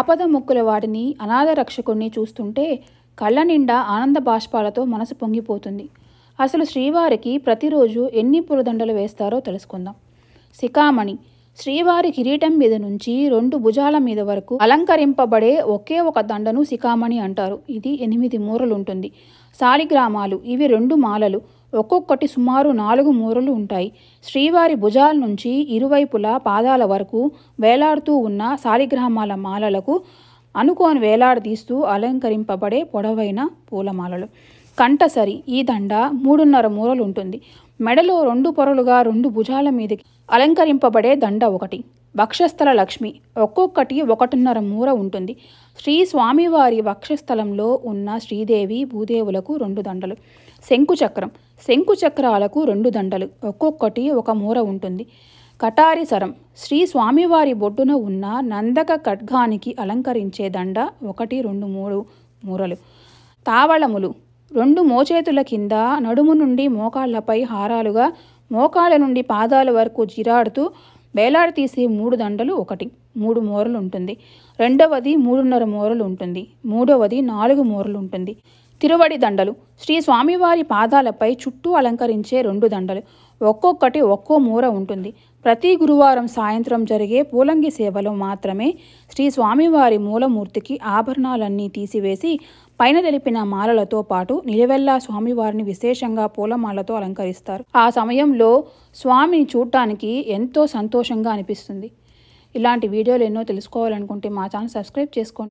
ఆపద మొక్కుల వాడిని అనాథ రక్షకుణ్ణి చూస్తుంటే కళ్ళ నిండా ఆనంద బాష్పాలతో మనసు పొంగిపోతుంది అసలు శ్రీవారికి ప్రతిరోజు ఎన్ని పులదండలు వేస్తారో తెలుసుకుందాం శిఖామణి శ్రీవారి కిరీటం మీద నుంచి రెండు భుజాల మీద వరకు అలంకరింపబడే ఒకే ఒక దండను శిఖామణి అంటారు ఇది ఎనిమిది మూరలుంటుంది సాలిగ్రామాలు ఇవి రెండు మాలలు ఒక్కొక్కటి సుమారు నాలుగు మూరలు ఉంటాయి శ్రీవారి భుజాల నుంచి ఇరువైపులా పాదాల వరకు వేలాడుతూ ఉన్న శాలిగ్రామాల మాలలకు అనుకోని వేలాడదీస్తూ అలంకరింపబడే పొడవైన పూలమాలలు కంటసరి ఈ దండ మూడున్నర మూరలు ఉంటుంది మెడలో రెండు పొరలుగా రెండు భుజాల మీదకి అలంకరింపబడే దండ ఒకటి వక్షస్థల లక్ష్మి ఒక్కొక్కటి ఒకటిన్నర మూర ఉంటుంది శ్రీ స్వామివారి వక్షస్థలంలో ఉన్న శ్రీదేవి భూదేవులకు రెండు దండలు శంకుచక్రం శంకుచక్రాలకు రెండు దండలు ఒక్కొక్కటి ఒక మూర ఉంటుంది కటారి సరం శ్రీ స్వామివారి బొడ్డున ఉన్న నందక ఖడ్గానికి అలంకరించే దండ ఒకటి రెండు మూడు మూరలు తావళములు రెండు మోచేతుల కింద నడుము నుండి మోకాళ్లపై హారాలుగా మోకాళ్ళ నుండి పాదాల వరకు జిరాడుతూ తీసే మూడు దండలు ఒకటి మూడు మూరలు ఉంటుంది రెండవది మూడున్నర మూరలు ఉంటుంది మూడవది నాలుగు మూరలు ఉంటుంది తిరువడి దండలు శ్రీ స్వామివారి పాదాలపై చుట్టూ అలంకరించే రెండు దండలు ఒక్కొక్కటి ఒక్కో మూర ఉంటుంది ప్రతి గురువారం సాయంత్రం జరిగే పూలంగి సేవలో మాత్రమే శ్రీ స్వామివారి మూలమూర్తికి ఆభరణాలన్నీ తీసివేసి పైన తెలిపిన మాలలతో పాటు నిలవెల్లా స్వామివారిని విశేషంగా పూలమాలతో అలంకరిస్తారు ఆ సమయంలో స్వామిని చూడటానికి ఎంతో సంతోషంగా అనిపిస్తుంది ఇలాంటి వీడియోలు ఎన్నో తెలుసుకోవాలనుకుంటే మా ఛానల్ సబ్స్క్రైబ్ చేసుకోండి